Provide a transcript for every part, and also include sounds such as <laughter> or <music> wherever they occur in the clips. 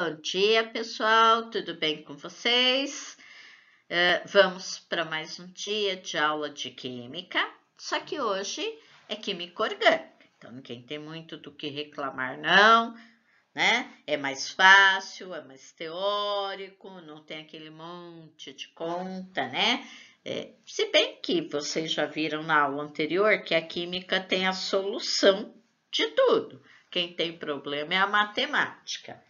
Bom dia, pessoal, tudo bem com vocês? Uh, vamos para mais um dia de aula de Química, só que hoje é Química Orgânica, então ninguém tem muito do que reclamar, não, né? É mais fácil, é mais teórico, não tem aquele monte de conta, né? É, se bem que vocês já viram na aula anterior que a Química tem a solução de tudo, quem tem problema é a matemática.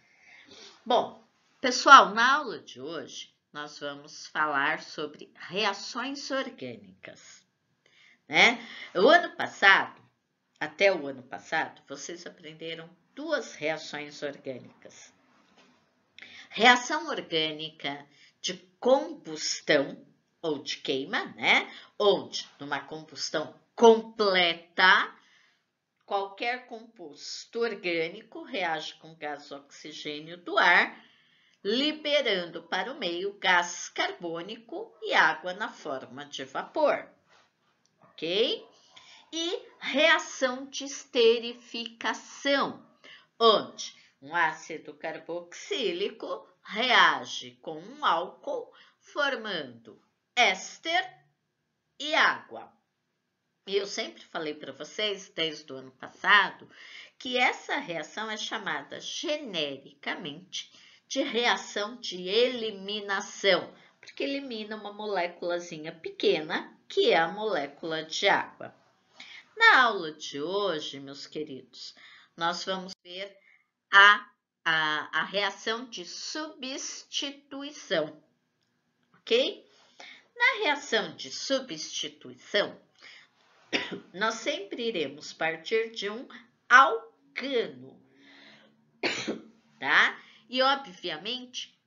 Bom, pessoal, na aula de hoje nós vamos falar sobre reações orgânicas. Né? O ano passado, até o ano passado, vocês aprenderam duas reações orgânicas. Reação orgânica de combustão ou de queima, né? Onde numa combustão completa Qualquer composto orgânico reage com gás oxigênio do ar, liberando para o meio gás carbônico e água na forma de vapor, ok? E reação de esterificação, onde um ácido carboxílico reage com um álcool, formando éster e água. E eu sempre falei para vocês, desde o ano passado, que essa reação é chamada genericamente de reação de eliminação, porque elimina uma moléculazinha pequena, que é a molécula de água. Na aula de hoje, meus queridos, nós vamos ver a, a, a reação de substituição, ok? Na reação de substituição, nós sempre iremos partir de um alcano, tá? E, obviamente,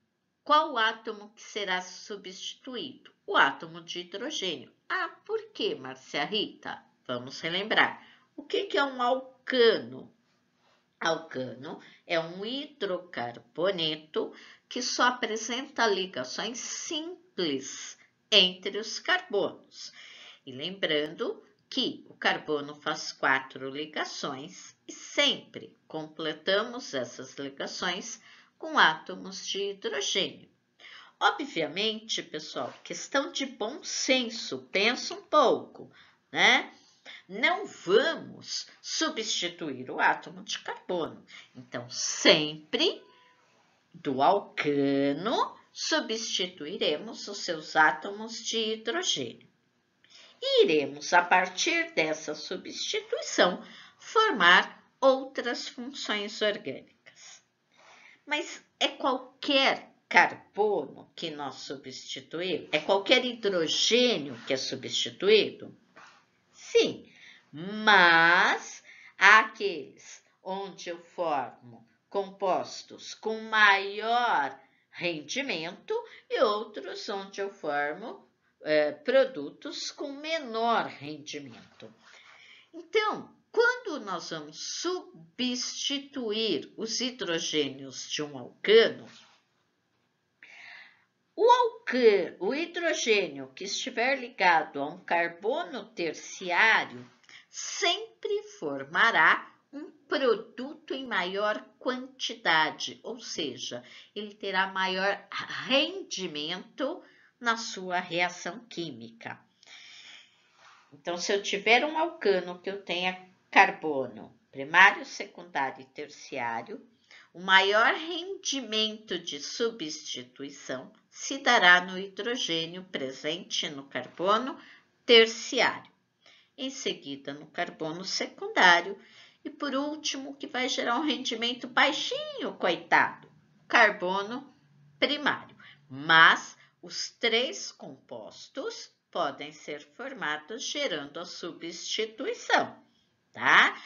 qual o átomo que será substituído? O átomo de hidrogênio. Ah, por que, Marcia Rita? Vamos relembrar. O que, que é um alcano? Alcano é um hidrocarboneto que só apresenta ligações simples entre os carbonos. E lembrando que o carbono faz quatro ligações e sempre completamos essas ligações com átomos de hidrogênio. Obviamente, pessoal, questão de bom senso, pensa um pouco, né? Não vamos substituir o átomo de carbono. Então, sempre do alcano substituiremos os seus átomos de hidrogênio iremos, a partir dessa substituição, formar outras funções orgânicas. Mas é qualquer carbono que nós substituímos? É qualquer hidrogênio que é substituído? Sim, mas há aqueles onde eu formo compostos com maior rendimento e outros onde eu formo é, produtos com menor rendimento. Então, quando nós vamos substituir os hidrogênios de um alcano, o, alcano, o hidrogênio que estiver ligado a um carbono terciário sempre formará um produto em maior quantidade, ou seja, ele terá maior rendimento na sua reação química. Então, se eu tiver um alcano que eu tenha carbono primário, secundário e terciário, o maior rendimento de substituição se dará no hidrogênio presente no carbono terciário, em seguida no carbono secundário e por último, que vai gerar um rendimento baixinho, coitado, carbono primário. Mas os três compostos podem ser formados gerando a substituição, tá?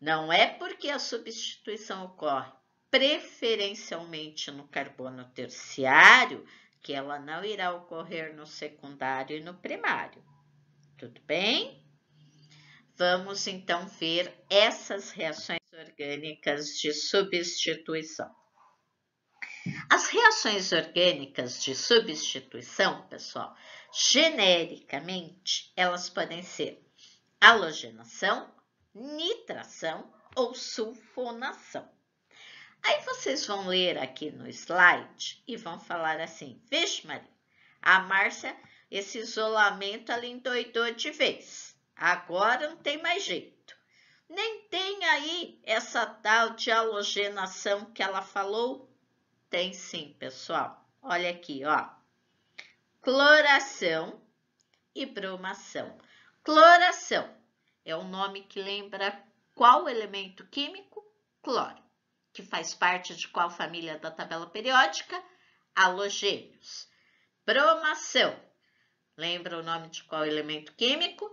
Não é porque a substituição ocorre preferencialmente no carbono terciário que ela não irá ocorrer no secundário e no primário. Tudo bem? Vamos então ver essas reações orgânicas de substituição. As reações orgânicas de substituição, pessoal, genericamente, elas podem ser halogenação, nitração ou sulfonação. Aí vocês vão ler aqui no slide e vão falar assim, vixe Maria, a Márcia, esse isolamento ela endoidou de vez, agora não tem mais jeito. Nem tem aí essa tal de halogenação que ela falou, tem sim, pessoal. Olha aqui, ó. Cloração e bromação. Cloração é um nome que lembra qual elemento químico? Cloro, que faz parte de qual família da tabela periódica? Halogênios. Bromação lembra o nome de qual elemento químico?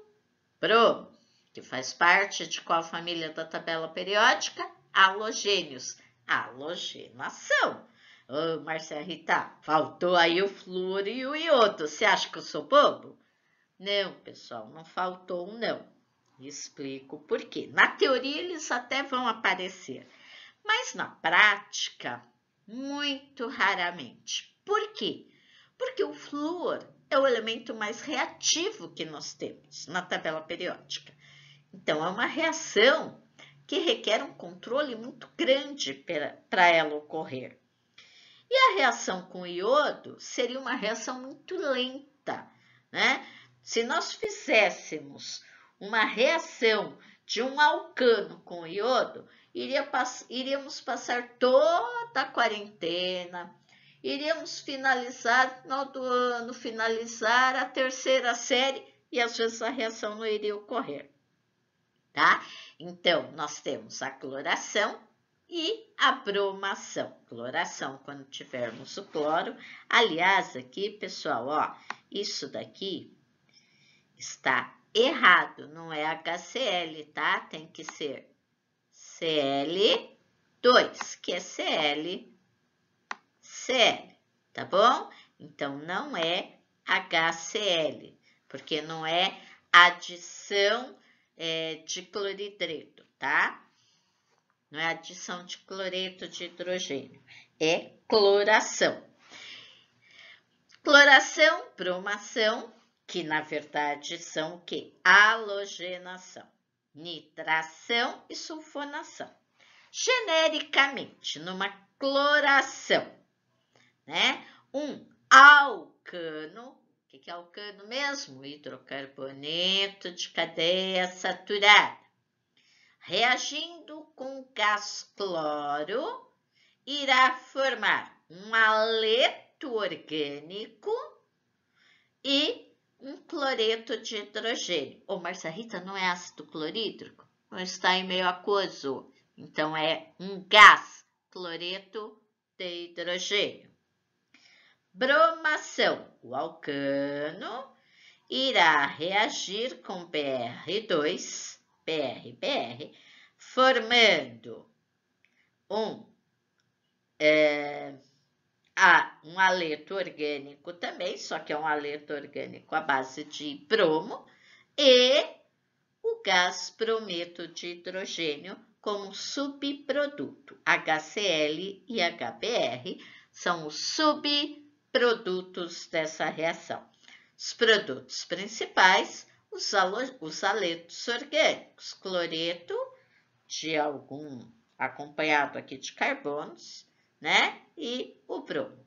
Bromo, que faz parte de qual família da tabela periódica? Halogênios. Halogenação. Ô, oh, Marcia Rita, faltou aí o flúor e o iodo. Você acha que eu sou bobo? Não, pessoal, não faltou um não. Explico por quê. Na teoria, eles até vão aparecer, mas na prática, muito raramente. Por quê? Porque o flúor é o elemento mais reativo que nós temos na tabela periódica. Então, é uma reação que requer um controle muito grande para ela ocorrer. E a reação com iodo seria uma reação muito lenta, né? Se nós fizéssemos uma reação de um alcano com iodo, iria pass iríamos passar toda a quarentena, iríamos finalizar no final do ano, finalizar a terceira série e às vezes a reação não iria ocorrer, tá? Então, nós temos a cloração, e a bromação, cloração, quando tivermos o cloro. Aliás, aqui, pessoal, ó, isso daqui está errado, não é HCl, tá? Tem que ser Cl2, que é Cl, Cl, tá bom? Então, não é HCl, porque não é adição é, de cloridreto, tá? não é adição de cloreto de hidrogênio, é cloração. Cloração, bromação, que na verdade são o que? Halogenação, nitração e sulfonação. Genericamente, numa cloração, né? Um alcano, o que, que é alcano mesmo? Hidrocarboneto de cadeia saturada reagindo com gás cloro, irá formar um aleto orgânico e um cloreto de hidrogênio. Ô, Marcia Rita, não é ácido clorídrico? Não está em meio aquoso. Então, é um gás, cloreto de hidrogênio. Bromação. O alcano irá reagir com BR2 PR, PR, formando um, é, a, um aleto orgânico também, só que é um aleto orgânico à base de bromo, e o gás prometo de hidrogênio como subproduto. HCl e HBr são os subprodutos dessa reação. Os produtos principais os salo, orgânicos, cloreto de algum acompanhado aqui de carbonos, né? E o bromo.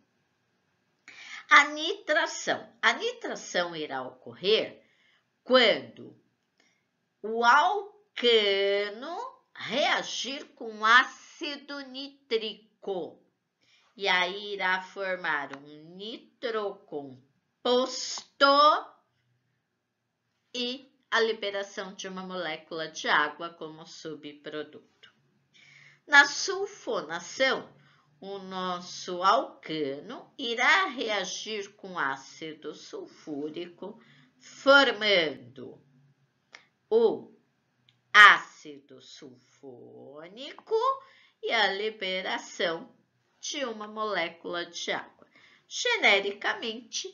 A nitração. A nitração irá ocorrer quando o alcano reagir com ácido nítrico e aí irá formar um nitrocomposto e a liberação de uma molécula de água como subproduto. Na sulfonação, o nosso alcano irá reagir com ácido sulfúrico, formando o ácido sulfônico e a liberação de uma molécula de água. Genericamente,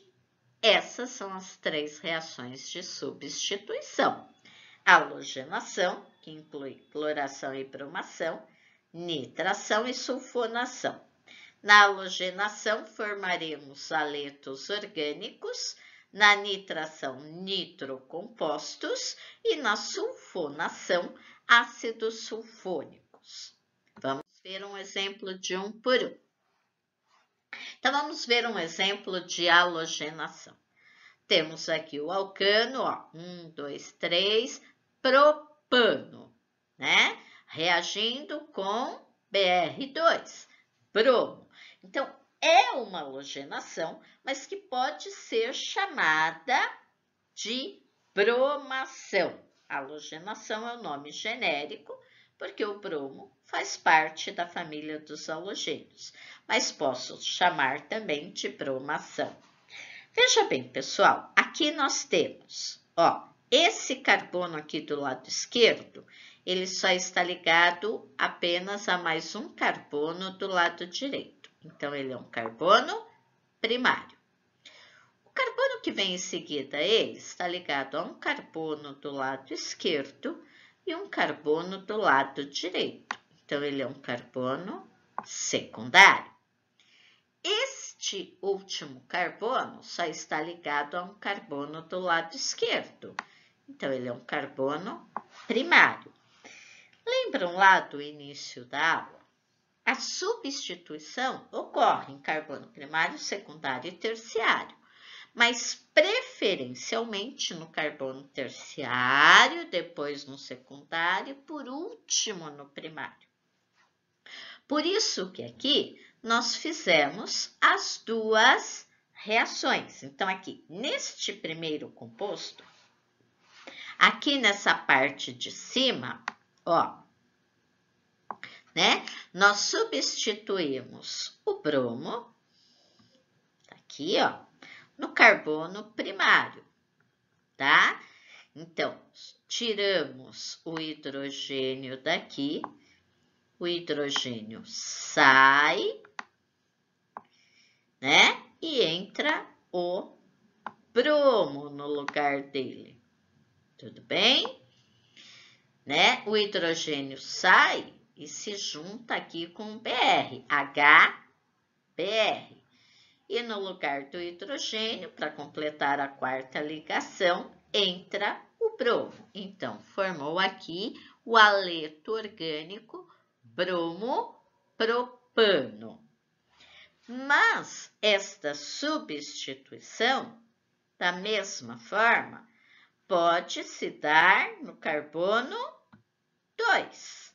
essas são as três reações de substituição. Halogenação, que inclui cloração e bromação, nitração e sulfonação. Na halogenação, formaremos aletos orgânicos, na nitração, nitrocompostos e na sulfonação, ácidos sulfônicos. Vamos ver um exemplo de um por um. Então, vamos ver um exemplo de halogenação. Temos aqui o alcano, ó, um, dois, três, propano, né? Reagindo com BR2, bromo. Então, é uma halogenação, mas que pode ser chamada de bromação. Halogenação é o um nome genérico, porque o bromo faz parte da família dos halogênios mas posso chamar também de bromação. Veja bem, pessoal, aqui nós temos, ó, esse carbono aqui do lado esquerdo, ele só está ligado apenas a mais um carbono do lado direito. Então, ele é um carbono primário. O carbono que vem em seguida ele está ligado a um carbono do lado esquerdo e um carbono do lado direito. Então, ele é um carbono secundário. Este último carbono só está ligado a um carbono do lado esquerdo. Então, ele é um carbono primário. Lembram lá do início da aula? A substituição ocorre em carbono primário, secundário e terciário, mas preferencialmente no carbono terciário, depois no secundário, por último no primário. Por isso que aqui nós fizemos as duas reações. Então, aqui, neste primeiro composto, aqui nessa parte de cima, ó, né? Nós substituímos o bromo, tá aqui, ó, no carbono primário, tá? Então, tiramos o hidrogênio daqui, o hidrogênio sai né? E entra o bromo no lugar dele. Tudo bem? Né? O hidrogênio sai e se junta aqui com o BR, HBr. E no lugar do hidrogênio, para completar a quarta ligação, entra o bromo. Então, formou aqui o aleto orgânico bromo propano. Mas esta substituição, da mesma forma, pode se dar no carbono 2,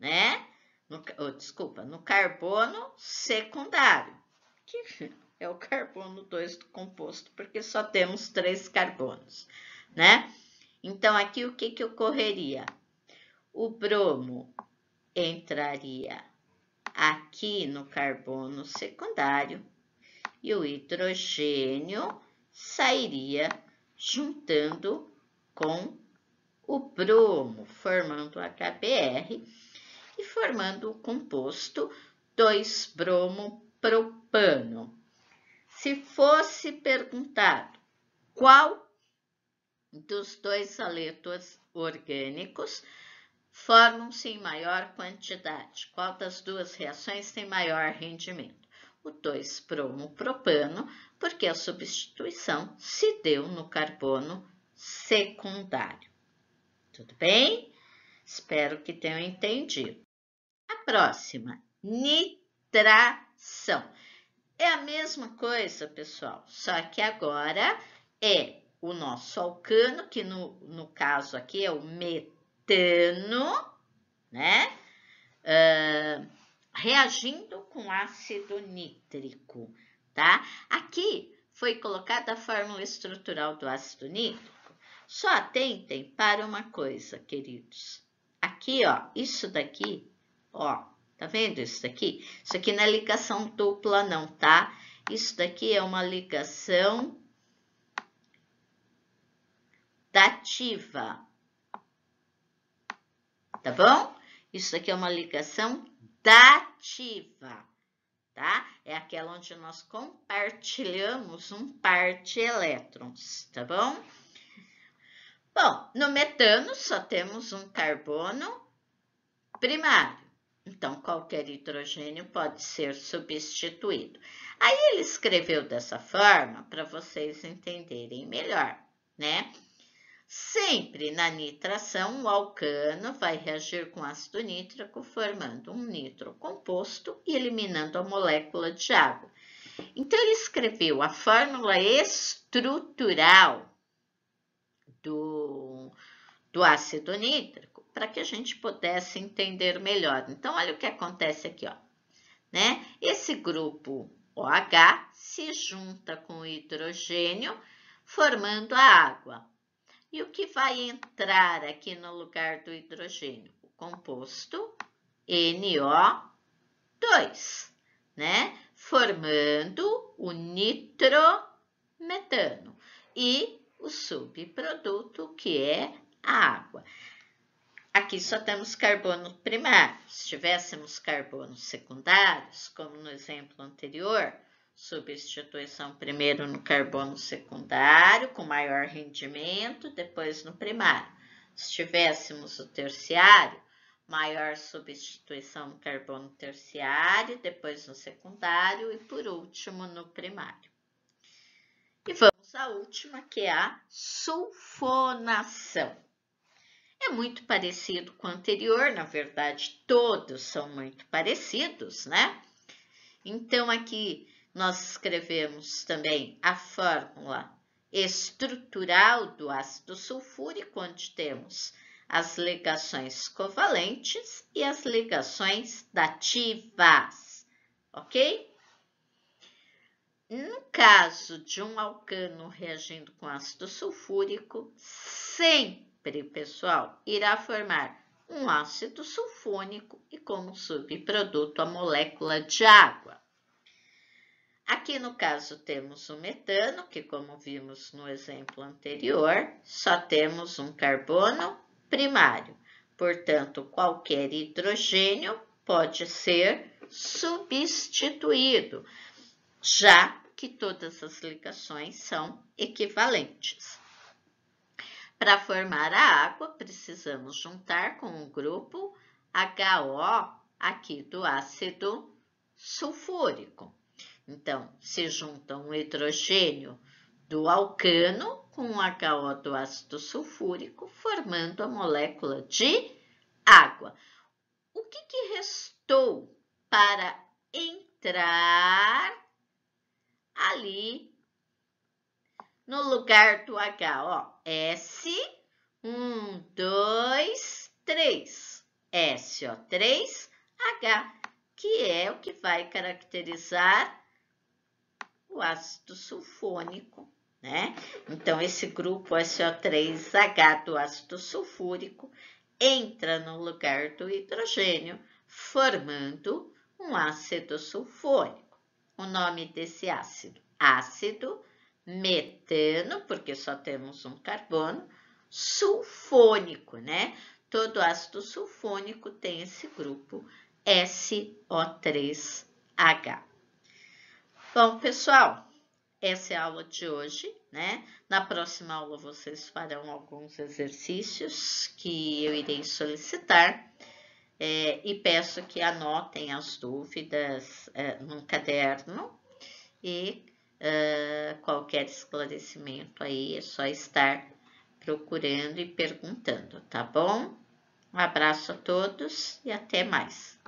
né? No, oh, desculpa, no carbono secundário, que <laughs> é o carbono 2 do composto, porque só temos três carbonos, né? Então, aqui o que, que ocorreria? O bromo entraria aqui no carbono secundário e o hidrogênio sairia juntando com o bromo, formando HBr e formando o composto 2-bromo-propano. Se fosse perguntado qual dos dois aletos orgânicos formam-se em maior quantidade. Qual das duas reações tem maior rendimento? O 2-bromo-propano, porque a substituição se deu no carbono secundário. Tudo bem? Espero que tenham entendido. A próxima, nitração. É a mesma coisa, pessoal, só que agora é o nosso alcano, que no, no caso aqui é o metano, triptano, né? Uh, reagindo com ácido nítrico, tá? Aqui foi colocada a fórmula estrutural do ácido nítrico. Só atentem para uma coisa, queridos. Aqui, ó, isso daqui, ó, tá vendo isso daqui? Isso aqui não é ligação dupla não, tá? Isso daqui é uma ligação dativa, tá bom? Isso aqui é uma ligação dativa, tá? É aquela onde nós compartilhamos um par de elétrons, tá bom? Bom, no metano só temos um carbono primário. Então, qualquer hidrogênio pode ser substituído. Aí ele escreveu dessa forma para vocês entenderem melhor, né? Sempre na nitração, o alcano vai reagir com ácido nítrico, formando um nitro composto e eliminando a molécula de água. Então, ele escreveu a fórmula estrutural do, do ácido nítrico para que a gente pudesse entender melhor. Então, olha o que acontece aqui, ó. Né? Esse grupo OH se junta com o hidrogênio, formando a água. E o que vai entrar aqui no lugar do hidrogênio? O composto NO2, né? Formando o nitrometano e o subproduto que é a água. Aqui só temos carbono primário. Se tivéssemos carbonos secundários, como no exemplo anterior, Substituição primeiro no carbono secundário, com maior rendimento, depois no primário. Se tivéssemos o terciário, maior substituição no carbono terciário, depois no secundário e por último no primário. E vamos à última, que é a sulfonação. É muito parecido com o anterior, na verdade, todos são muito parecidos, né? Então, aqui nós escrevemos também a fórmula estrutural do ácido sulfúrico, onde temos as ligações covalentes e as ligações dativas, ok? No caso de um alcano reagindo com ácido sulfúrico, sempre, pessoal, irá formar um ácido sulfônico e como subproduto a molécula de água. Aqui no caso temos o metano, que como vimos no exemplo anterior, só temos um carbono primário. Portanto, qualquer hidrogênio pode ser substituído, já que todas as ligações são equivalentes. Para formar a água, precisamos juntar com o grupo HO aqui do ácido sulfúrico. Então, se junta um hidrogênio do alcano com um HO do ácido sulfúrico, formando a molécula de água. O que, que restou para entrar ali no lugar do H? S, 1, 2, 3. SO3, H, que é o que vai caracterizar o ácido sulfônico, né? Então, esse grupo SO3H do ácido sulfúrico entra no lugar do hidrogênio, formando um ácido sulfônico. O nome desse ácido? Ácido metano, porque só temos um carbono, sulfônico, né? Todo ácido sulfônico tem esse grupo SO3H. Bom, pessoal, essa é a aula de hoje, né? Na próxima aula, vocês farão alguns exercícios que eu irei solicitar. É, e peço que anotem as dúvidas é, num caderno e é, qualquer esclarecimento aí é só estar procurando e perguntando, tá bom? Um abraço a todos e até mais.